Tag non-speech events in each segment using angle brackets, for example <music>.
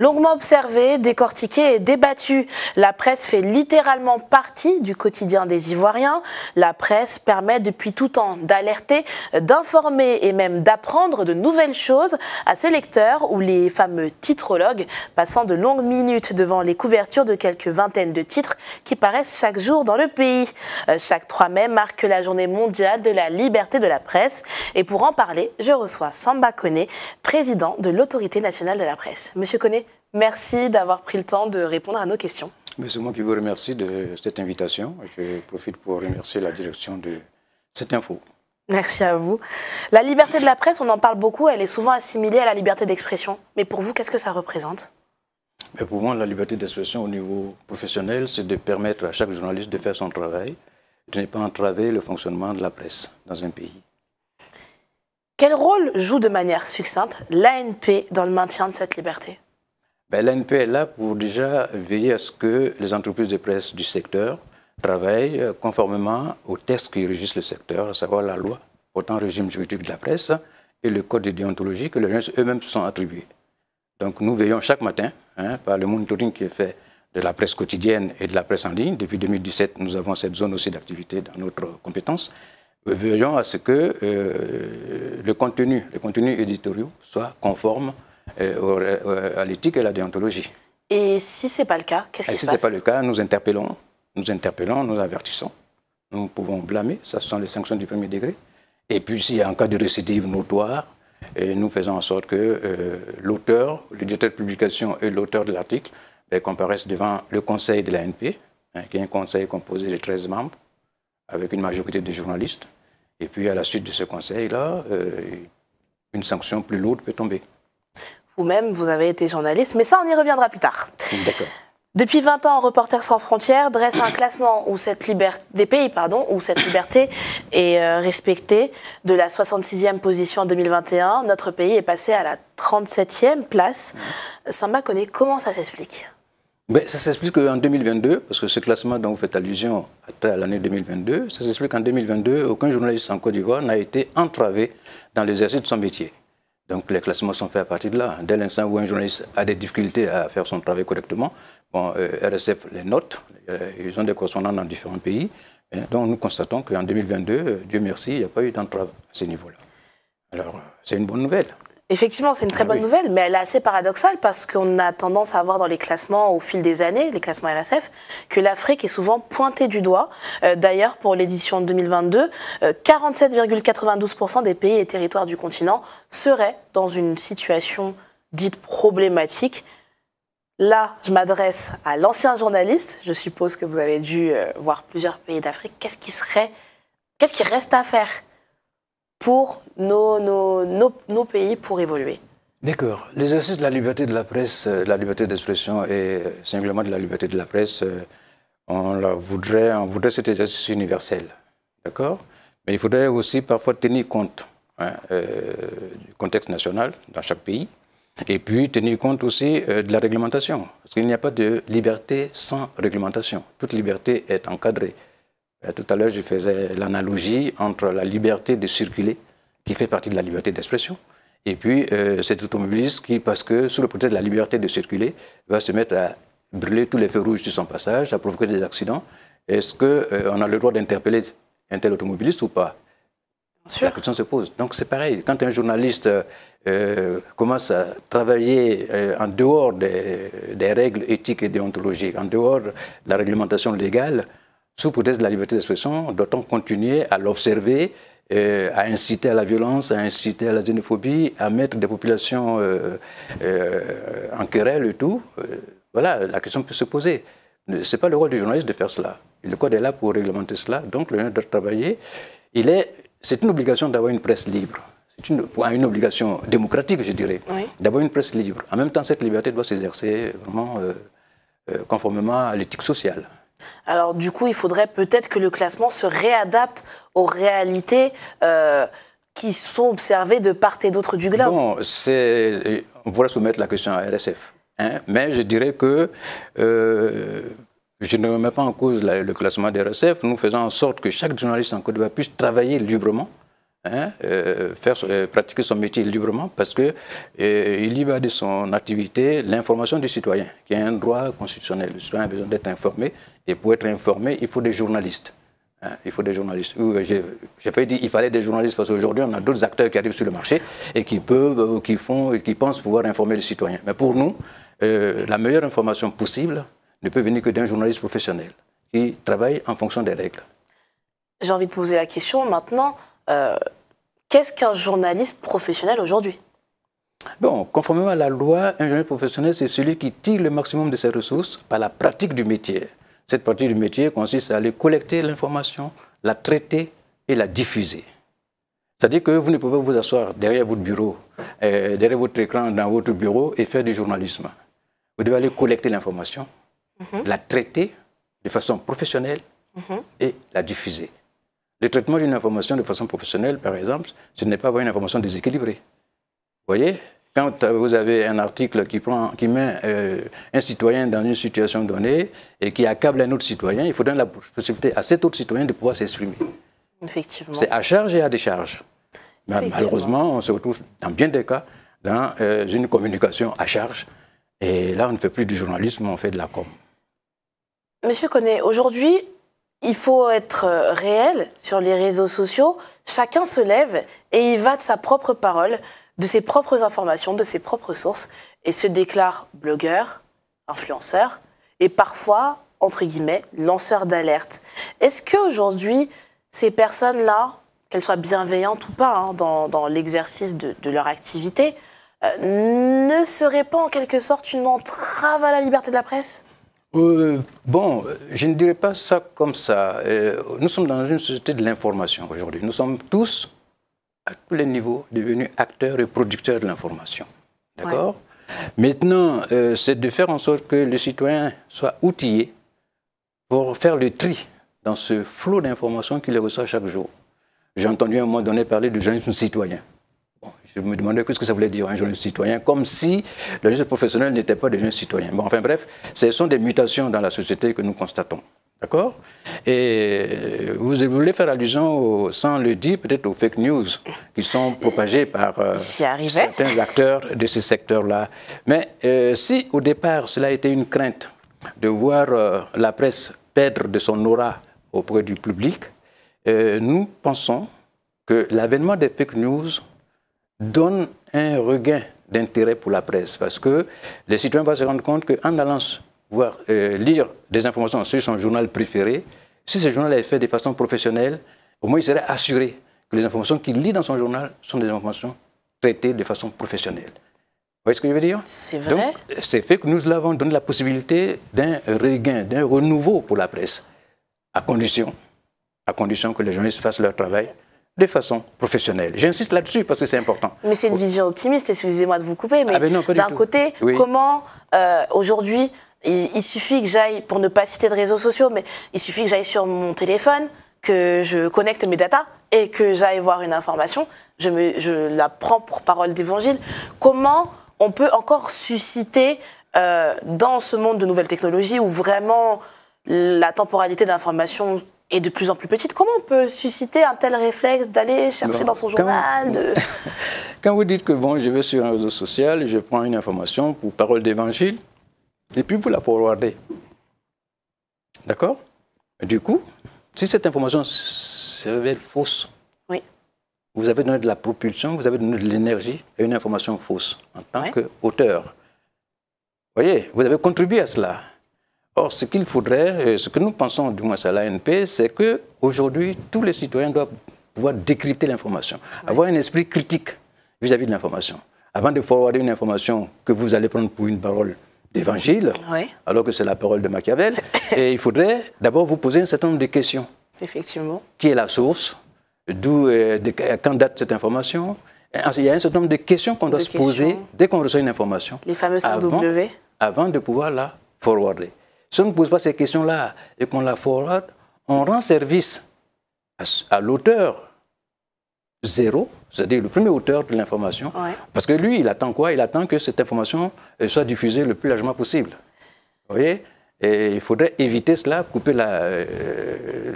Longuement observée, décortiquée et débattue, la presse fait littéralement partie du quotidien des Ivoiriens. La presse permet depuis tout temps d'alerter, d'informer et même d'apprendre de nouvelles choses à ses lecteurs ou les fameux titrologues, passant de longues minutes devant les couvertures de quelques vingtaines de titres qui paraissent chaque jour dans le pays. Euh, chaque 3 mai marque la journée mondiale de la liberté de la presse. Et pour en parler, je reçois Samba Koné, président de l'Autorité nationale de la presse. Monsieur Koné, Merci d'avoir pris le temps de répondre à nos questions. C'est moi qui vous remercie de cette invitation. Je profite pour remercier la direction de cette info. Merci à vous. La liberté de la presse, on en parle beaucoup, elle est souvent assimilée à la liberté d'expression. Mais pour vous, qu'est-ce que ça représente Pour moi, la liberté d'expression au niveau professionnel, c'est de permettre à chaque journaliste de faire son travail, de ne pas entraver le fonctionnement de la presse dans un pays. Quel rôle joue de manière succincte l'ANP dans le maintien de cette liberté ben, L'ANP est là pour déjà veiller à ce que les entreprises de presse du secteur travaillent euh, conformément aux textes qui régissent le secteur, à savoir la loi portant régime juridique de la presse et le code de déontologie que les gens eux-mêmes se sont attribués. Donc nous veillons chaque matin, hein, par le monitoring qui est fait de la presse quotidienne et de la presse en ligne. Depuis 2017, nous avons cette zone aussi d'activité dans notre compétence. Nous veillons à ce que euh, le contenu, les contenus éditoriaux soient conformes euh, euh, à l'éthique et à la déontologie. Et si ce n'est pas le cas, qu'est-ce qui se passe Si ce n'est pas le cas, nous interpellons, nous interpellons, nous avertissons. Nous pouvons blâmer, ça sont les sanctions du premier degré. Et puis s'il y a un cas de récidive notoire, et nous faisons en sorte que euh, l'auteur, l'auteur, directeur de publication et l'auteur de l'article ben, comparaissent devant le conseil de l'ANP, NP, hein, qui est un conseil composé de 13 membres, avec une majorité de journalistes. Et puis à la suite de ce conseil-là, une sanction plus lourde peut tomber ou même vous avez été journaliste, mais ça, on y reviendra plus tard. D'accord. Depuis 20 ans, Reporters sans frontières dresse un classement où cette liberté, des pays pardon, où cette liberté est euh, respectée. De la 66e position en 2021, notre pays est passé à la 37e place. Samba connaît comment ça s'explique mais ben, ça s'explique en 2022, parce que ce classement dont vous faites allusion à l'année 2022, ça s'explique qu'en 2022, aucun journaliste en Côte d'Ivoire n'a été entravé dans l'exercice de son métier. Donc les classements sont faits à partir de là. Dès l'instant où un journaliste a des difficultés à faire son travail correctement, bon, euh, RSF les note, euh, ils ont des correspondants dans différents pays. donc nous constatons qu'en 2022, euh, Dieu merci, il n'y a pas eu d'entrave à ce niveau-là. Alors c'est une bonne nouvelle. Effectivement, c'est une très ah bonne nouvelle, mais elle est assez paradoxale parce qu'on a tendance à voir dans les classements au fil des années, les classements RSF, que l'Afrique est souvent pointée du doigt. Euh, d'ailleurs, pour l'édition 2022, 47,92% euh, des pays et territoires du continent seraient dans une situation dite problématique. Là, je m'adresse à l'ancien journaliste. Je suppose que vous avez dû euh, voir plusieurs pays d'Afrique. Qu'est-ce qui serait, qu'est-ce qui reste à faire pour nos, nos, pays pour évoluer. D'accord. L'exercice de la liberté de la presse, euh, de la liberté d'expression et euh, singulièrement de la liberté de la presse, euh, on, la voudrait, on voudrait cet exercice universel. D'accord Mais il faudrait aussi parfois tenir compte hein, du contexte national dans chaque pays et puis tenir compte aussi de la réglementation. Parce qu'il n'y a pas de liberté sans réglementation. Toute liberté est encadrée. Euh, tout à l'heure, je faisais l'analogie entre la liberté de circuler, qui fait partie de la liberté d'expression, et puis euh, cet automobiliste qui, parce que sous le prétexte de la liberté de circuler, va se mettre à brûler tous les feux rouges de son passage, à provoquer des accidents. Est-ce qu'on euh, a le droit d'interpeller un tel automobiliste ou pas Bien La question se pose. Donc c'est pareil, quand un journaliste commence à travailler en dehors des, des, règles éthiques et déontologiques, en dehors de la réglementation légale, sous prétexte de la liberté d'expression, doit-on continuer à l'observer, euh, à inciter à la violence, à inciter à la xénophobie, à mettre des populations euh, euh, en querelle et tout Voilà, la question peut se poser. Ce n'est pas le rôle du journaliste de faire cela. Le Code est là pour réglementer cela, donc le journaliste doit travailler. Il est, c'est une obligation d'avoir une presse libre. C'est une, obligation démocratique, je dirais, d'avoir une presse libre. En même temps, cette liberté doit s'exercer vraiment conformément à l'éthique sociale. Alors du coup, il faudrait peut-être que le classement se réadapte aux réalités euh, qui sont observées de part et d'autre du globe. on pourrait soumettre la question à RSF, hein, mais je dirais que euh, je ne mets pas en cause le classement des RSF. Nous faisons en sorte que chaque journaliste en Côte d'Ivoire puisse travailler librement. Hein, euh, faire, pratiquer son métier librement parce que il y va de son activité l'information du citoyen, qui a un droit constitutionnel. Le citoyen a besoin d'être informé et pour être informé, il faut des journalistes. Hein, il faut des journalistes. J'ai fait dire il fallait des journalistes parce qu'aujourd'hui, on a d'autres acteurs qui arrivent sur le marché et qui peuvent, euh, qui font, et qui pensent pouvoir informer les citoyens. Mais pour nous, euh, la meilleure information possible ne peut venir que d'un journaliste professionnel qui travaille en fonction des règles. J'ai envie de poser la question maintenant. Euh, qu'est-ce qu'un journaliste professionnel aujourd'hui Bon, conformément à la loi, un journaliste professionnel, c'est celui qui tire le maximum de ses ressources par la pratique du métier. Cette partie du métier consiste à aller collecter l'information, la traiter et la diffuser. C'est-à-dire que vous ne pouvez pas vous asseoir derrière votre bureau, euh, derrière votre écran, dans votre bureau et faire du journalisme. Vous devez aller collecter l'information, mhm. la traiter de façon professionnelle mhm. et la diffuser. Le traitement d'une information de façon professionnelle, par exemple, ce n'est pas avoir une information déséquilibrée. Vous voyez quand vous avez un article qui, prend, qui met euh, un citoyen dans une situation donnée et qui accable un autre citoyen, il faut donner la possibilité à cet autre citoyen de pouvoir s'exprimer. Effectivement. C'est à charge et à décharge. Ben, malheureusement, on se retrouve dans bien des cas dans euh, une communication à charge. Et là, on ne fait plus du journalisme, on fait de la com. Monsieur Connet, aujourd'hui, il faut être euh, réel sur les réseaux sociaux. Chacun se lève et il va de sa propre parole de ses propres informations, de ses propres sources, et se déclare blogueur, influenceur, et parfois, entre guillemets, lanceur d'alerte. Est-ce qu'aujourd'hui, ces personnes-là, qu'elles soient bienveillantes ou pas hein, dans, l'exercice de, leur activité, euh, ne seraient pas en quelque sorte une entrave à la liberté de la presse euh, bon, je ne dirais pas ça comme ça. Euh, nous sommes dans une société de l'information aujourd'hui. Nous sommes tous à tous les niveaux, devenus acteurs et producteurs de l'information. D'accord Maintenant, euh, c'est de faire en sorte que le citoyen soit outillé pour faire le tri dans ce flot d'informations qu'il reçoit chaque jour. J'ai entendu un moment donné parler de journalisme citoyen. je me demandais ce que ça voulait dire, un journalisme citoyen, comme si le journalisme professionnel n'était pas des journalistes citoyens. Bon, enfin bref, ce sont des mutations dans la société que nous constatons. D'accord Et vous voulez faire allusion, sans le dire, peut-être aux fake news qui sont propagées par euh, certains acteurs de ce secteur-là. Mais euh, si au départ cela a été une crainte de voir euh, la presse perdre de son aura auprès du public, nous pensons que l'avènement des fake news donne un regain d'intérêt pour la presse parce que les citoyens vont se rendre compte qu'en allant voir, euh, lire des informations sur son journal préféré, si ce journal est fait de façon professionnelle, au moins il serait assuré que les informations qu'il lit dans son journal sont des informations traitées de façon professionnelle. Vous voyez ce que je veux dire C'est vrai. Donc, c'est fait que nous avons donné la possibilité d'un regain, d'un renouveau pour la presse, à condition, à condition que les journalistes fassent leur travail de façon professionnelle. J'insiste là-dessus parce que c'est important. Mais c'est une vision optimiste, excusez-moi de vous couper, mais ah ben d'un côté, comment euh, aujourd'hui il, suffit que j'aille, pour ne pas citer de réseaux sociaux, mais il suffit que j'aille sur mon téléphone, que je connecte mes datas et que j'aille voir une information, je, la prends pour parole d'évangile. Comment on peut encore susciter euh, dans ce monde de nouvelles technologies où vraiment la temporalité d'information est de plus en plus petite, comment on peut susciter un tel réflexe d'aller chercher dans son journal <laughs> quand, vous dites que bon, je vais sur un réseau social, je prends une information pour parole d'évangile, et puis vous la forwardez. D'accord Du coup, si cette information révèle fausse, vous avez donné de la propulsion, vous avez donné de l'énergie à une information fausse en tant qu'auteur. Vous voyez, vous avez contribué à cela. Or, ce qu'il faudrait, euh, ce que nous pensons du moins à l'ANP, c'est qu'aujourd'hui, tous les citoyens doivent pouvoir décrypter l'information, avoir un esprit critique vis à -vis de l'information. Avant de forwarder une information que vous allez prendre pour une parole, d'évangile, alors que c'est la parole de Machiavel. <coughs> et il faudrait d'abord vous poser un certain nombre de questions. Effectivement. Qui est la source D'où, euh, quand date cette information Il y a un certain nombre de questions qu'on doit se poser dès qu'on reçoit une information. Les fameuses avant, Avant de pouvoir la forwarder. Si on ne pose pas ces questions-là et qu'on la forwarde, on rend service à l'auteur zéro, c'est-à-dire le premier auteur de l'information, parce que lui, il attend quoi Il attend que cette information euh, soit diffusée le plus largement possible. Vous voyez et il faudrait éviter cela, couper la, euh,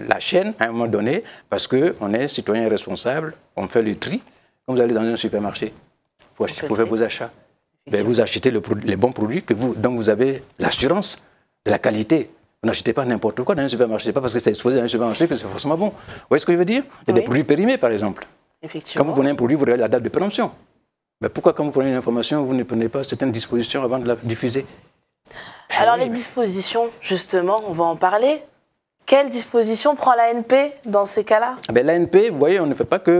la, chaîne à un moment donné, parce qu'on est citoyen responsable, on fait le tri, quand vous allez dans un supermarché vous acheter, vos achats. Ben, vous achetez le, les bons produits que vous, dont vous avez l'assurance de la qualité. Vous n'achetez pas n'importe quoi dans un supermarché. pas parce que c'est exposé dans un supermarché que c'est forcément bon. Vous voyez ce que je veux dire Il y a des produits périmés, par exemple. Effectivement. Quand vous prenez un produit, vous regardez la date de péremption. Mais pourquoi, quand vous prenez une information, vous ne prenez pas certaines dispositions avant de la diffuser ben Alors, les dispositions, justement, on va en parler. Quelles dispositions prend l'ANP dans ces cas-là ah ben, L'ANP, vous voyez, on ne fait pas que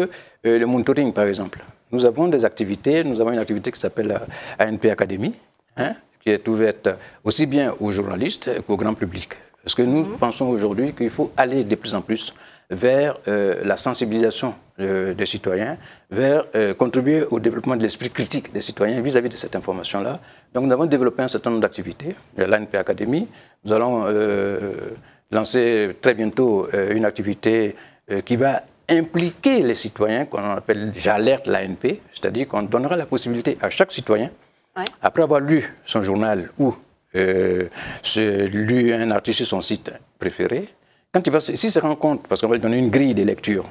euh, le monitoring, par exemple. Nous avons des activités, nous avons une activité qui s'appelle euh, ANP Academy, hein, qui est ouverte aussi bien aux journalistes qu'au grand public. Parce que nous mhm. pensons aujourd'hui qu'il faut aller de plus en plus vers euh, la sensibilisation euh, des citoyens, vers euh, contribuer au développement de l'esprit critique des citoyens vis-à-vis de cette information-là. Donc nous avons développé un certain nombre d'activités. L'ANP Academy, nous allons lancer très bientôt une activité qui va impliquer les citoyens, qu'on appelle j'alerte l'ANP, c'est-à-dire qu'on donnera la possibilité à chaque citoyen, après avoir lu son journal ou lu un article sur son site préféré, quand tu vas, si se rend compte, parce qu'on va donner une grille de lecture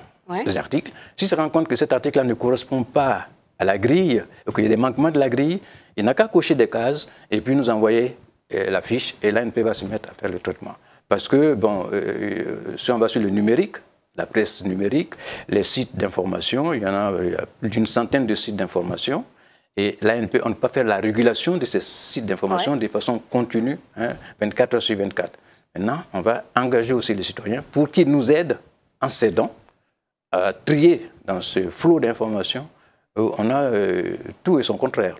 des articles, si se rend compte que cet article-là ne correspond pas à la grille, qu'il y a des manquements de la grille, il n'a qu'à cocher des cases et puis nous envoyer euh, la fiche et l'ANP va se mettre à faire le traitement. Parce que, bon, euh, euh, si on va sur le numérique, la presse numérique, les sites d'information, il y en a, plus d'une centaine de sites d'information. Et l'ANP, on ne peut pas faire la régulation de ces sites d'information de façon continue, 24 hein, heures sur 24. Maintenant, on va engager aussi les citoyens pour qu'ils nous aident en s'aidant à trier dans ce flot d'informations où on a euh, tout et son contraire.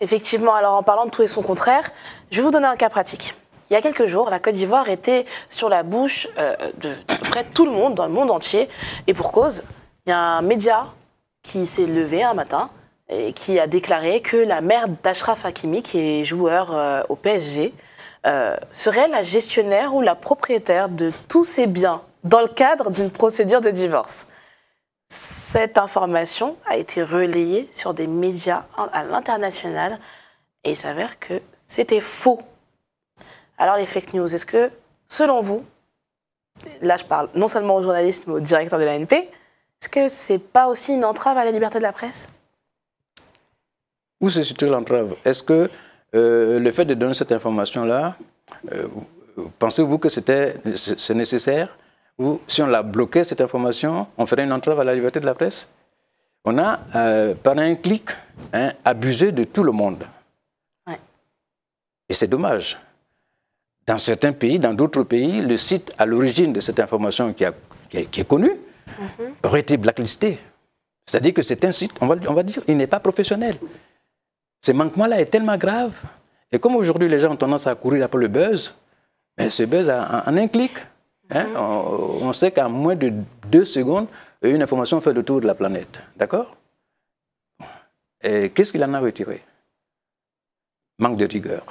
Effectivement, alors en parlant de tout et son contraire, je vais vous donner un cas pratique. Il y a quelques jours, la Côte d'Ivoire était sur la bouche euh, de, près de tout le monde, dans le monde entier, et pour cause, il y a un média qui s'est levé un matin et qui a déclaré que la mère d'Ashraf Hakimi, qui est joueur euh, au PSG, euh, serait la gestionnaire ou la propriétaire de tous ses biens dans le cadre d'une procédure de divorce. Cette information a été relayée sur des médias à l'international et il s'avère que c'était faux. Alors les fake news, est-ce que, selon vous, là je parle non seulement aux journalistes mais au directeur de l'ANP, est-ce que c'est pas aussi une entrave à la liberté de la presse Où se situe l'entrave Est-ce que euh, le fait de donner cette information-là, euh, pensez-vous que c'est nécessaire Ou si on la bloquait, cette information, on ferait une entrave à la liberté de la presse On a, euh, par un clic, hein, abusé de tout le monde. Et c'est dommage. Dans certains pays, dans d'autres pays, le site à l'origine de cette information qui, est connue mm-hmm. aurait été blacklisté. C'est-à-dire que c'est un site, on va dire, il n'est pas professionnel ce manquement-là est tellement grave. Et comme aujourd'hui, les gens ont tendance à courir après le buzz, mais ben, ce buzz, en, un clic, hein, mhm. on, sait qu'en moins de deux secondes, euh, une information fait le tour de la planète. D'accord Et qu'est-ce qu'il en a retiré Manque de rigueur.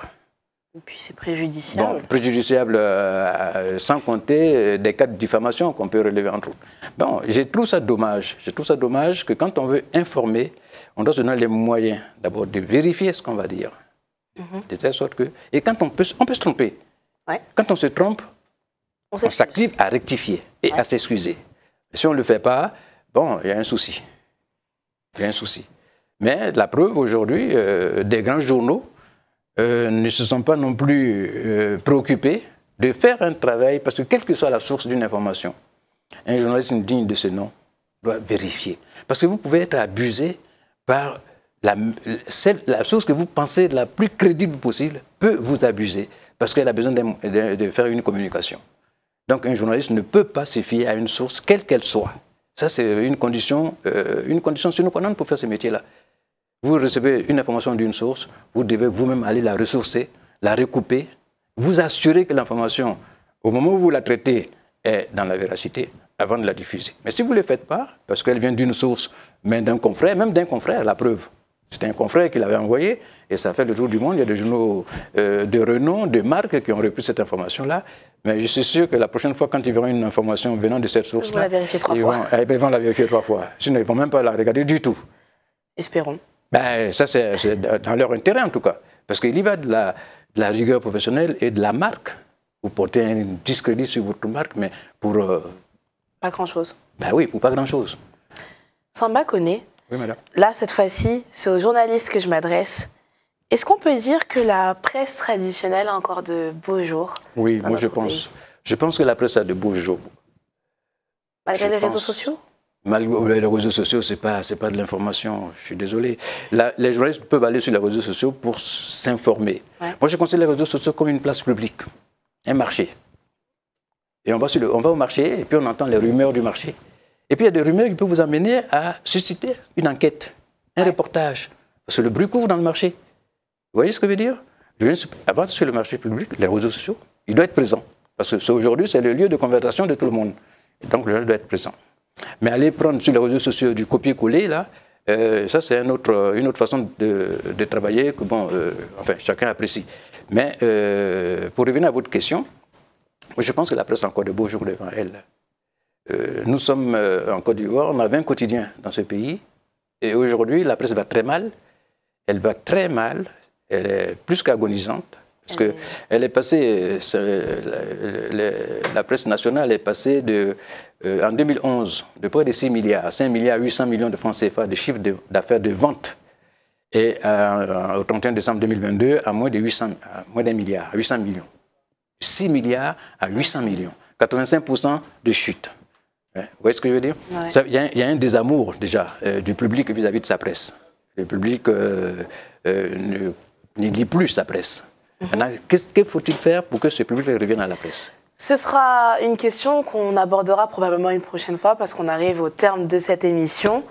Et puis c'est préjudiciable. préjudiciable, euh, euh, sans compter des cas de diffamation qu'on peut relever entre autres. Bon, j'ai trouve ça dommage. Je trouve ça dommage que quand on veut informer, on doit se donner les moyens d'abord de vérifier ce qu'on va dire. Mhm. De telle sorte que. Et quand on peut, on peut se tromper. Quand on se trompe, on s'active à rectifier et à s'excuser. Si on ne le fait pas, bon, il y a un souci. Il y a un souci. Mais la preuve aujourd'hui, euh, des grands journaux euh, ne se sont pas non plus euh, préoccupés de faire un travail, parce que quelle que soit la source d'une information, un journaliste digne de ce nom doit vérifier. Parce que vous pouvez être abusé par la, source que vous pensez la plus crédible possible peut vous abuser parce qu'elle a besoin de, faire une communication. Donc un journaliste ne peut pas se fier à une source, quelle qu'elle soit. Ça, c'est une condition, euh, une condition non pour faire ce métier-là. Vous recevez une information d'une source, vous devez vous-même aller la ressourcer, la recouper, vous assurer que l'information, au moment où vous la traitez, est dans la véracité avant de la diffuser. Mais si vous ne le faites pas, parce qu'elle vient d'une source, mais d'un confrère, même d'un confrère, la preuve. C'est un confrère qui l'avait envoyé, et ça fait le tour du monde. Il y a des journaux euh, de renom, de marques qui ont repris cette information-là. Mais je suis sûr que la prochaine fois, quand ils verront une information venant de cette source-là, ils, vont la vérifier trois eh ben, fois. Sinon, ils ne vont même pas la regarder du tout. Espérons. Ben, ça, c'est dans leur intérêt, en tout cas. Parce qu'il y va de la, la, rigueur professionnelle et de la marque. Vous portez un discrédit sur votre marque, mais pour... Euh, pas grand-chose. Ben oui, ou pas grand-chose. Samba connaît. Oui, madame. Là, cette fois-ci, c'est aux journalistes que je m'adresse. Est-ce qu'on peut dire que la presse traditionnelle a encore de beaux jours Oui, moi je pense. Je pense que la presse a de beaux jours. Malgré oh, ben, les réseaux sociaux Malgré les réseaux sociaux, ce n'est pas, pas de l'information, je suis désolé. les journalistes peuvent aller sur les réseaux sociaux pour s'informer. Moi, je considère les réseaux sociaux comme une place publique, un marché. Et on va, sur on va au marché, et puis on entend les rumeurs du marché. Et puis il y a des rumeurs qui peuvent vous amener à susciter une enquête, un reportage. Parce que le bruit couvre dans le marché. Vous voyez ce que je veux dire Avant sur le marché public, les réseaux sociaux, il doit être présent. Parce que aujourd'hui, c'est le lieu de conversation de tout le monde. donc, le doit être présent. Mais aller prendre sur les réseaux sociaux du copier-coller, là, euh, ça, c'est autre, une autre façon de, travailler que, bon, euh, enfin, chacun apprécie. Mais euh, pour revenir à votre question, je pense que la presse a encore de beaux jours devant elle. Euh, nous sommes euh, en Côte d'Ivoire, on a 20 quotidiens dans ce pays. Et aujourd'hui, la presse va très mal. Elle va très mal. Elle est plus qu'agonisante. Parce que est passée, euh, la, presse nationale est passée de, en 2011 de près de 6 milliards à 5 milliards 800 millions de francs CFA de chiffre d'affaires de, de, vente. Et au 31 décembre 2022, à moins d'un milliard, 800 millions. 6 milliards à 800 millions. 85% de chute. Hein, vous voyez ce que je veux dire Il y, a un désamour déjà euh, du public vis-à-vis de sa presse. Le public euh, euh, ne, lit plus sa presse. Mhm. Qu'est-ce qu'il faut-il faire pour que ce public revienne à la presse ce sera une question qu'on abordera probablement une prochaine fois parce qu'on arrive au terme de cette émission.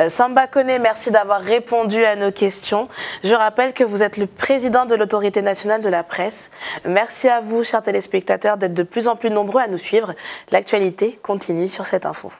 Euh, Samba Kone, merci d'avoir répondu à nos questions. Je rappelle que vous êtes le président de l'Autorité nationale de la presse. Merci à vous, chers téléspectateurs, d'être de plus en plus nombreux à nous suivre. L'actualité continue sur cette info.